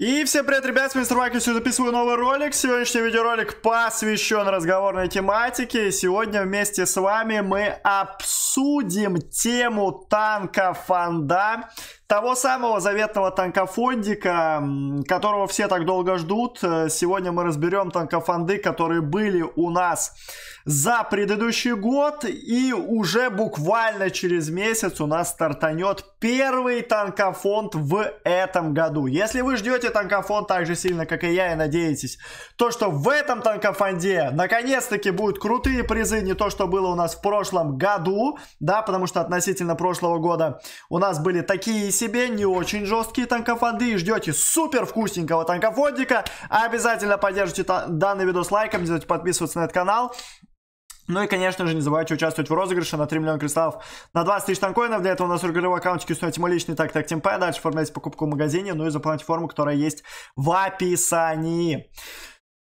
И всем привет, ребят, с вами Мистер Майкл, сегодня записываю новый ролик. Сегодняшний видеоролик посвящен разговорной тематике. сегодня вместе с вами мы обсудим тему танка Фанда того самого заветного танкофондика, которого все так долго ждут. Э, сегодня мы разберем танкофонды, которые были у нас за предыдущий год. И уже буквально через месяц у нас стартанет первый танкофонд в этом году. Если вы ждете танкофонд так же сильно, как и я, и надеетесь, то что в этом танкофонде наконец-таки будут крутые призы, не то, что было у нас в прошлом году, да, потому что относительно прошлого года у нас были такие себе не очень жесткие танкофоды и ждете супер вкусненького танкофодика, обязательно поддержите данный видос лайком, не забудьте подписываться на этот канал. Ну и, конечно же, не забывайте участвовать в розыгрыше на 3 миллиона кристаллов на 20 тысяч танкоинов. Для этого у нас в игровом аккаунтике установите мой личный так так темпе. Дальше оформляйте покупку в магазине, ну и заполняйте форму, которая есть в описании.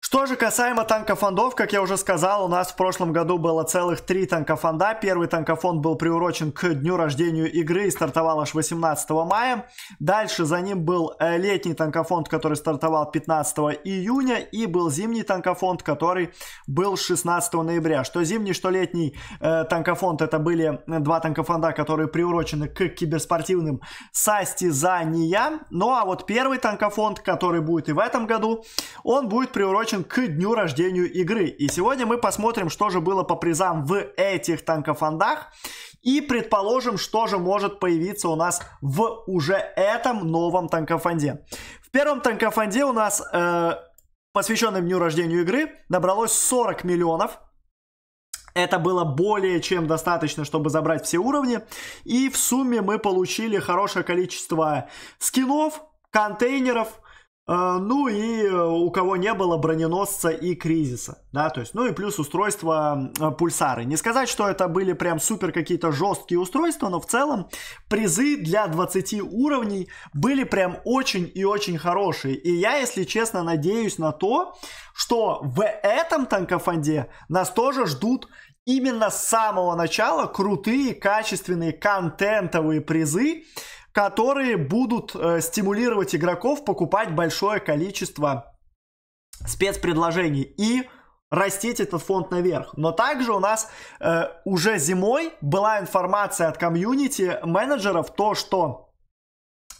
Что же касаемо танкофондов, как я уже сказал, у нас в прошлом году было целых три танкофонда. Первый танкофонд был приурочен к дню рождения игры и стартовал аж 18 мая. Дальше за ним был э, летний танкофонд, который стартовал 15 июня. И был зимний танкофонд, который был 16 ноября. Что зимний, что летний э, танкофонд, это были э, два танкофонда, которые приурочены к киберспортивным состязаниям. Ну а вот первый танкофонд, который будет и в этом году, он будет приурочен приурочен к дню рождения игры. И сегодня мы посмотрим, что же было по призам в этих танкофандах. И предположим, что же может появиться у нас в уже этом новом танкофанде. В первом танкофанде у нас, э, посвященном дню рождения игры, набралось 40 миллионов. Это было более чем достаточно, чтобы забрать все уровни. И в сумме мы получили хорошее количество скинов, контейнеров, а, ну и э, у кого не было броненосца и кризиса, да, то есть, ну и плюс устройство пульсары. Не сказать, что это были прям супер какие-то жесткие устройства, но в целом призы для 20 уровней были прям очень и очень хорошие. И я, если честно, надеюсь на то, что в этом танкофанде нас тоже ждут именно с самого начала крутые, качественные, контентовые призы, которые будут э, стимулировать игроков покупать большое количество спецпредложений и растить этот фонд наверх. Но также у нас э, уже зимой была информация от комьюнити менеджеров, то что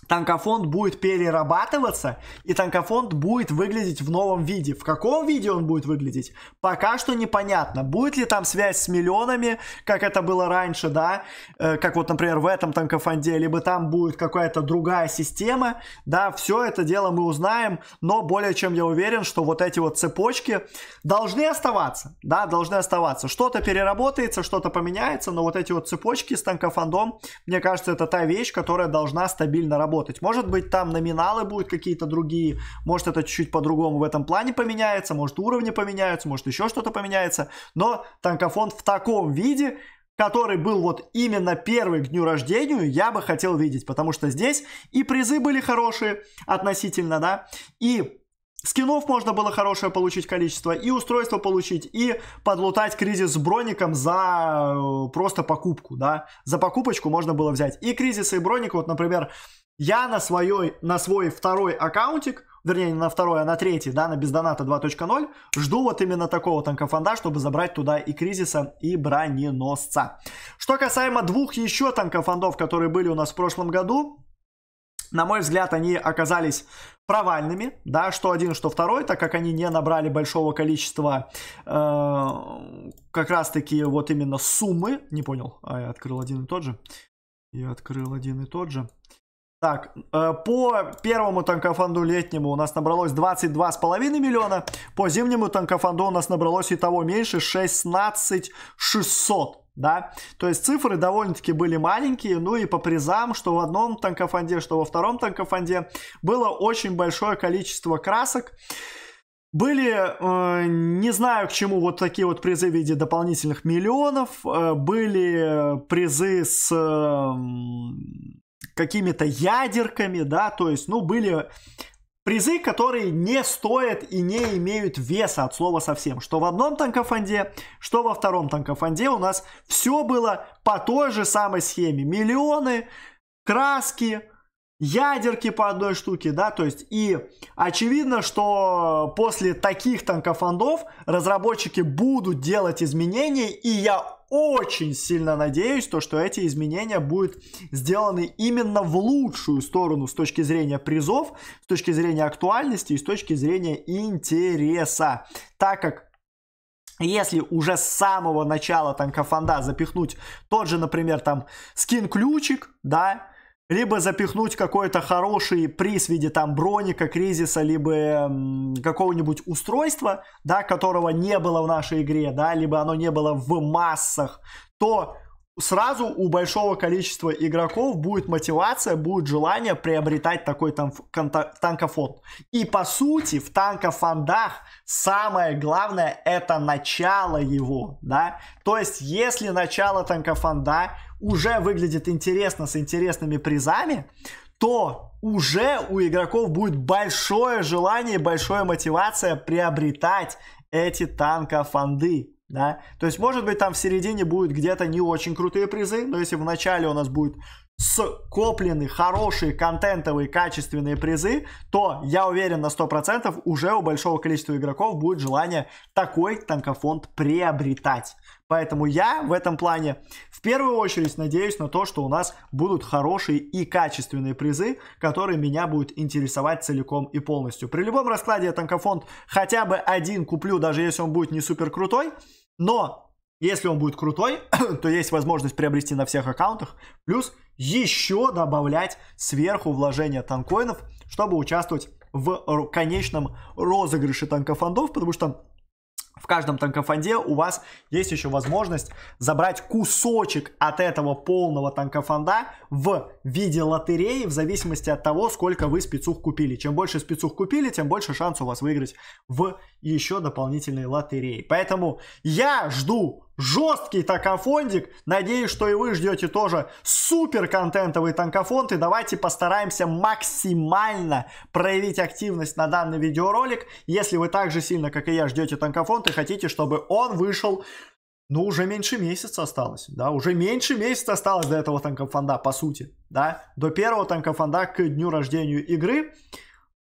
танкофонд будет перерабатываться, и танкофонд будет выглядеть в новом виде. В каком виде он будет выглядеть, пока что непонятно. Будет ли там связь с миллионами, как это было раньше, да, э, как вот, например, в этом танкофонде, либо там будет какая-то другая система, да, все это дело мы узнаем, но более чем я уверен, что вот эти вот цепочки должны оставаться, да, должны оставаться. Что-то переработается, что-то поменяется, но вот эти вот цепочки с танкофондом, мне кажется, это та вещь, которая должна стабильно работать работать. Может быть, там номиналы будут какие-то другие, может, это чуть-чуть по-другому в этом плане поменяется, может, уровни поменяются, может, еще что-то поменяется, но танкофон в таком виде, который был вот именно первый к дню рождения, я бы хотел видеть, потому что здесь и призы были хорошие относительно, да, и Скинов можно было хорошее получить количество, и устройство получить, и подлутать кризис с броником за э, просто покупку, да. За покупочку можно было взять и кризис, и броник. Вот, например, я на, своей, на свой второй аккаунтик, вернее, не на второй, а на третий, да, на бездоната 2.0, жду вот именно такого танкофонда, чтобы забрать туда и кризиса, и броненосца. Что касаемо двух еще танкофондов, которые были у нас в прошлом году, на мой взгляд, они оказались провальными, да, что один, что второй, так как они не набрали большого количества э, как раз-таки вот именно суммы, не понял, а я открыл один и тот же, я открыл один и тот же. Так, э, по первому танкофанду летнему у нас набралось 22,5 миллиона, по зимнему танкофанду у нас набралось и того меньше, 16 600 да. То есть цифры довольно-таки были маленькие, ну и по призам, что в одном танкофанде, что во втором танкофанде, было очень большое количество красок. Были, э, не знаю к чему, вот такие вот призы в виде дополнительных миллионов, э, были призы с э, какими-то ядерками, да, то есть, ну, были Призы, которые не стоят и не имеют веса от слова совсем. Что в одном танкофонде, что во втором танкофонде у нас все было по той же самой схеме. Миллионы, краски, ядерки по одной штуке, да, то есть и очевидно, что после таких танкофондов разработчики будут делать изменения, и я очень сильно надеюсь, то, что эти изменения будут сделаны именно в лучшую сторону с точки зрения призов, с точки зрения актуальности и с точки зрения интереса. Так как если уже с самого начала там Кафанда запихнуть тот же, например, там скин-ключик, да, либо запихнуть какой-то хороший приз в виде там броника, кризиса, либо эм, какого-нибудь устройства, да, которого не было в нашей игре, да, либо оно не было в массах, то сразу у большого количества игроков будет мотивация, будет желание приобретать такой там танкофон. И по сути в танкофондах самое главное это начало его, да. То есть если начало танкофонда уже выглядит интересно с интересными призами, то уже у игроков будет большое желание, большая мотивация приобретать эти танкофонды да. То есть, может быть, там в середине будет где-то не очень крутые призы, но если в начале у нас будет скоплены хорошие контентовые качественные призы, то я уверен на 100% уже у большого количества игроков будет желание такой танкофонд приобретать. Поэтому я в этом плане в первую очередь надеюсь на то, что у нас будут хорошие и качественные призы, которые меня будут интересовать целиком и полностью. При любом раскладе я танкофонд хотя бы один куплю, даже если он будет не супер крутой, но если он будет крутой, то есть возможность приобрести на всех аккаунтах. Плюс еще добавлять сверху вложения танкоинов, чтобы участвовать в конечном розыгрыше танкофандов, потому что в каждом танкофанде у вас есть еще возможность забрать кусочек от этого полного танкофанда в виде лотереи в зависимости от того, сколько вы спецух купили. Чем больше спецух купили, тем больше шанс у вас выиграть в еще дополнительной лотереи. Поэтому я жду жесткий танкофондик. Надеюсь, что и вы ждете тоже супер контентовый танкофонд. И давайте постараемся максимально проявить активность на данный видеоролик. Если вы так же сильно, как и я, ждете танкофонд и хотите, чтобы он вышел ну, уже меньше месяца осталось, да, уже меньше месяца осталось до этого танкофонда, по сути, да, до первого танкофонда к дню рождения игры.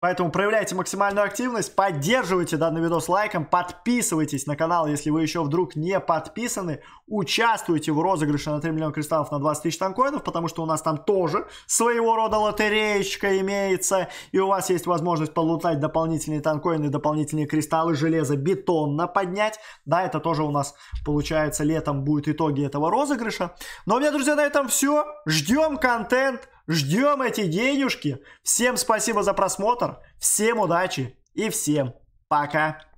Поэтому проявляйте максимальную активность, поддерживайте данный видос лайком, подписывайтесь на канал, если вы еще вдруг не подписаны, участвуйте в розыгрыше на 3 миллиона кристаллов на 20 тысяч танкоинов, потому что у нас там тоже своего рода лотереечка имеется, и у вас есть возможность полутать дополнительные танкоины, дополнительные кристаллы железа, бетонно поднять. Да, это тоже у нас, получается, летом будет итоги этого розыгрыша. Но ну, а у меня, друзья, на этом все. Ждем контент. Ждем эти денежки. Всем спасибо за просмотр. Всем удачи и всем пока.